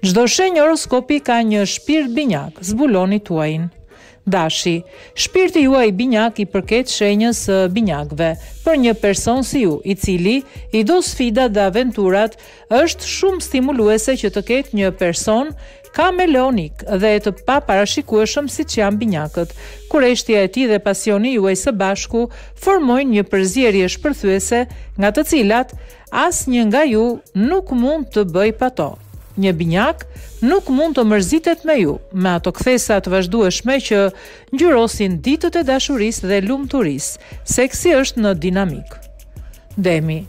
Gjdo shenjë horoskopi ka një shpirt binjak, zbuloni tuajin. Dashi, shpirti juaj binjak i përket shenjës binyakve, për një person si ju, i cili i do sfida dhe aventurat, është shumë stimuluese që të ketë një person ka me leonik dhe e të pa parashikueshëm si që janë binjakët, kure ishtja e ti dhe pasioni juaj së bashku formojnë një e shpërthuese nga të cilat as një nga ju nuk mund të bëj pa to një binjak, nuk mund të mërzitet me ju, me ato kthesa të vazhdueshme që ngjyrosin ditët e dashurisë dhe lumturisë. Seksi është në dinamik. Demi.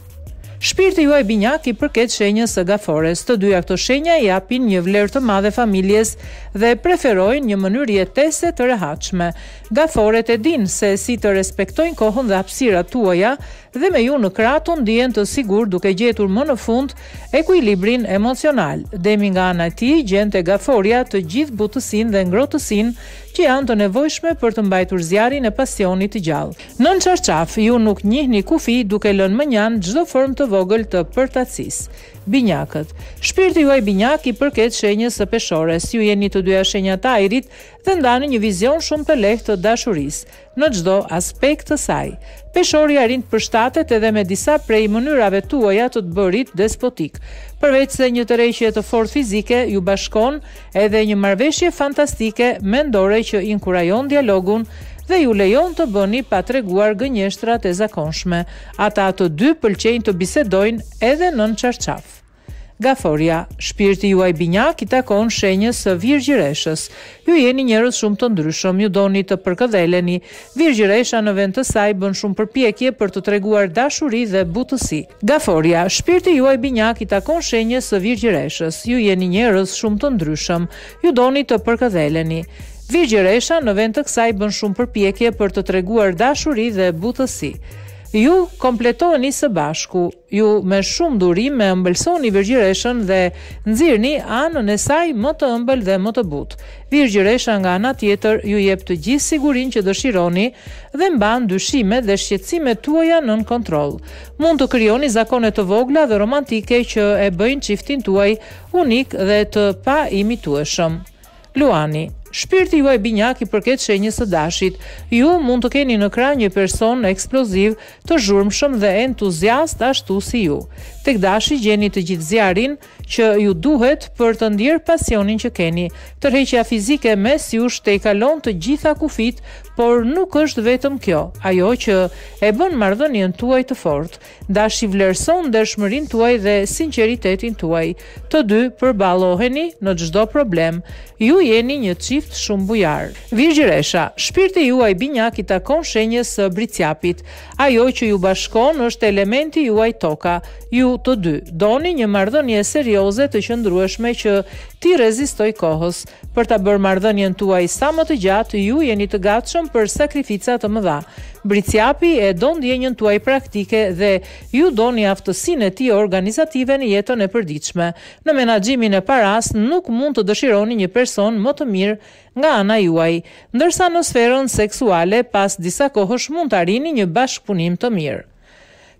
Shpirti juaj binjak i përket shenjës së gafores. Të dyja këto shenja i japin një vlerë të madhe familjes dhe preferojnë një mënyrë jetese të rehatshme. Gaforet e din se si të respektojnë kohën dhe hapësirat tuaja, dhe me ju në kratun dijen të sigur duke gjetur më në fund e emocional. Demi nga anë ati gjente gaforia të gjithë butësin dhe ngrotësin që janë të nevojshme për të mbajtur zjarin e pasionit të gjallë. Në në qarqaf, ju nuk njihni kufi duke lënë më njanë gjdo form të vogël të përtacis binjakët. Shpirti juaj binjak i përket shenjës së si ju jeni të dyja shenja ajrit dhe ndani një vizion shumë të lehtë të dashurisë në çdo aspekt të saj. Peshori arrin të përshtatet edhe me disa prej mënyrave tuaja të të bërit despotik. Përveç se një tëreqje të fortë fizike ju bashkon edhe një marrëveshje fantastike mendore që inkurajon dialogun dhe ju lejon të bëni pa treguar gënjeshtrat e zakonshme. Ata ato dy pëlqejnë të bisedojnë edhe nën çarçaf. Gaforia, shpirti juaj binjak i takon shenjës së virgjireshës. Ju jeni njerëz shumë të ndryshëm, ju doni të përkëdheleni. Virgjiresha në vend të saj bën shumë përpjekje për të treguar dashuri dhe butësi. Gaforia, shpirti juaj binjak i takon shenjës së virgjireshës. Ju jeni njerëz shumë të ndryshëm, ju doni të përkëdheleni. Vigje Resha në vend të kësaj bën shumë përpjekje për të treguar dashuri dhe butësi. Ju kompletoheni së bashku. Ju me shumë durim e ëmbëlsoni Virgjireshën dhe nxirrni anën e saj më të ëmbël dhe më të butë. Virgjiresha nga ana tjetër ju jep të gjithë sigurinë që dëshironi dhe mban dyshime dhe shqetësimet tuaja nën kontroll. Mund të krijoni zakone të vogla dhe romantike që e bëjnë çiftin tuaj unik dhe të paimitueshëm. Luani Shpirti juaj binjak i përket shenjës së dashit. Ju mund të keni në krah një person eksploziv, të zhurmshëm dhe entuziast ashtu si ju. Tek dashi gjeni të gjithë zjarin që ju duhet për të ndier pasionin që keni. Tërheqja fizike mes jush tek kalon të gjitha kufit por nuk është vetëm kjo. Ajo që e bën marrëdhënien tuaj të fortë, da i vlerëson dashmërinë tuaj dhe sinqeritetin tuaj. Të dy përballoheni në çdo problem. Ju jeni një çift shumë bujar. Virgjiresha, shpirti juaj binjak i takon shenjës së briciapit. Ajo që ju bashkon është elementi juaj toka. Ju të dy doni një marrëdhënie serioze të qëndrueshme që ti rezistoj kohës. Për ta bërë marrëdhënien tuaj sa më të gjatë, ju jeni të gatshëm për sakrifica të mëdha. Briciapi e don ndjenjën tuaj praktike dhe ju doni aftësinë e ti organizative në jetën e përditshme. Në menaxhimin e paras nuk mund të dëshironi një person më të mirë nga ana juaj, ndërsa në sferën seksuale pas disa kohësh mund të arrini një bashkëpunim të mirë.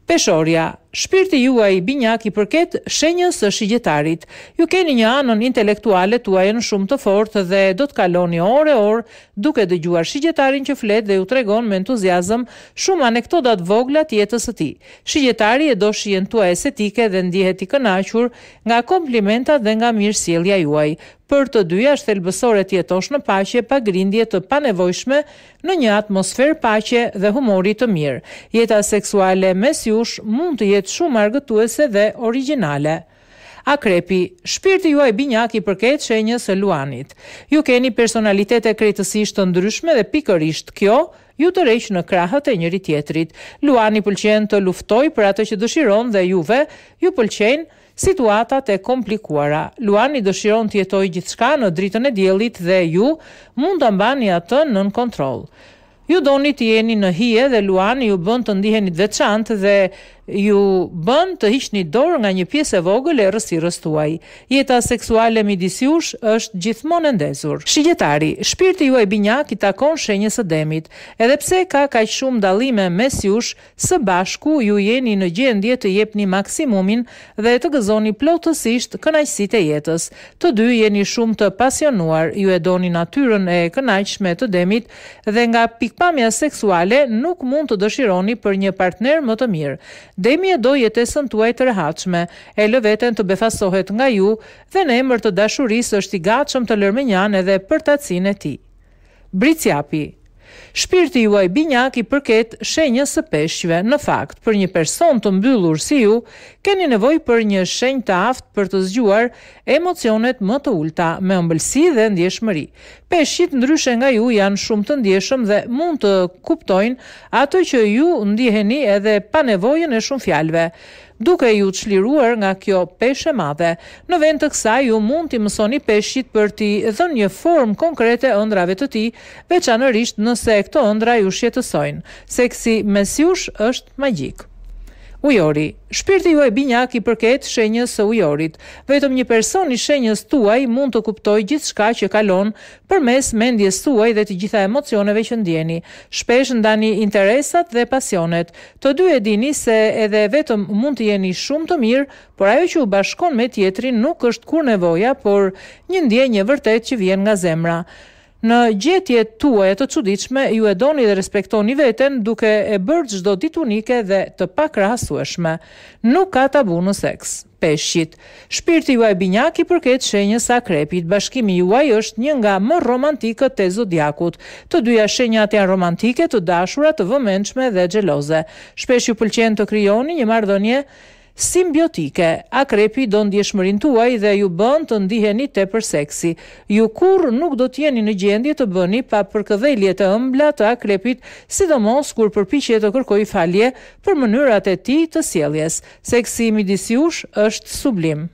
Peshorja, Shpirti juaj binjak i përket shenjës së shigjetarit. Ju keni një anën intelektuale tuaj në shumë të fortë dhe do të kaloni orë e orë duke dëgjuar shigjetarin që flet dhe ju tregon me entuziazëm shumë anekdotat vogla të jetës së tij. Shigjetari e do shijen tuaj estetike dhe ndihet i kënaqur nga komplimentat dhe nga mirësjellja juaj. Për të dyja është thelbësore të jetosh në paqe pa grindje të panevojshme në një atmosferë paqe dhe humori të mirë. Jeta seksuale mes jush mund të jetë jetë shumë argëtuese dhe originale. Akrepi, shpirti juaj binjak i përket shenjës së Luanit. Ju keni personalitete krejtësisht të ndryshme dhe pikërisht kjo ju tërheq në krahët e njëri tjetrit. Luani pëlqen të luftojë për atë që dëshiron dhe juve ju pëlqen situatat e komplikuara. Luani dëshiron të jetojë gjithçka në dritën e diellit dhe ju mund ta mbani atë nën kontroll. Ju doni të jeni në hije dhe Luani ju bën të ndiheni të veçantë dhe ju bën të hiqni dorë nga një pjesë e vogël e rrësirës tuaj. Jeta seksuale midis jush është gjithmonë e ndezur. Shigjetari, shpirti juaj binjak i takon shenjës së demit, edhe pse ka kaq shumë dallime mes jush, së bashku ju jeni në gjendje të jepni maksimumin dhe të gëzoni plotësisht kënaqësitë e jetës. Të dy jeni shumë të pasionuar, ju e doni natyrën e kënaqshme të demit dhe nga pikpamja seksuale nuk mund të dëshironi për një partner më të mirë. Demi e do jetesën tuaj të rehatshme, e lë veten të befasohet nga ju dhe në emër të dashurisë është i gatshëm të lërmë edhe për atësin e ti. Briciapi Shpirti juaj binjak i përket shenjës së peshqve, në fakt, për një person të mbyllur si ju, keni nevoj për një shenjë të aftë për të zgjuar emocionet më të ulta, me ëmbëlsi dhe ndjeshmëri peshqit ndryshe nga ju janë shumë të ndjeshëm dhe mund të kuptojnë ato që ju ndjeheni edhe pa nevojën e shumë fjalëve duke ju të shliruar nga kjo peshe madhe. Në vend të kësa ju mund të mësoni peshit për ti dhe një form konkrete ëndrave të ti, veçanërisht nëse këto ëndra ju shjetësojnë, se kësi mesjush është magjikë ujori. Shpirti juaj binjak i përket shenjës së ujorit. Vetëm një person i shenjës tuaj mund të kuptoj gjithë shka që kalon për mes mendjes tuaj dhe të gjitha emocioneve që ndjeni. Shpesh ndani interesat dhe pasionet. Të dy e dini se edhe vetëm mund të jeni shumë të mirë, por ajo që u bashkon me tjetrin nuk është kur nevoja, por një ndjenjë vërtet që vjen nga zemra. Në gjetje tuaj të çuditshme ju e doni dhe respektoni veten duke e bërë çdo ditë unike dhe të pakrahasueshme. Nuk ka tabu në seks peshqit. Shpirti juaj binjak i përket shenjës sa krepit. Bashkimi juaj është një nga më romantikët e zodiakut. Të dyja shenjat janë romantike, të dashura, të vëmendshme dhe xheloze. Shpesh ju pëlqen të krijoni një marrëdhënie simbiotike. Akrepi do ndjeshmërin tuaj dhe ju bën të ndiheni të për seksi. Ju kur nuk do t'jeni në gjendje të bëni pa përkëdhelje të ëmbla të akrepit, sidomos kur përpiqet të kërkoj falje për mënyrat e ti të sieljes. Seksi midis është sublim.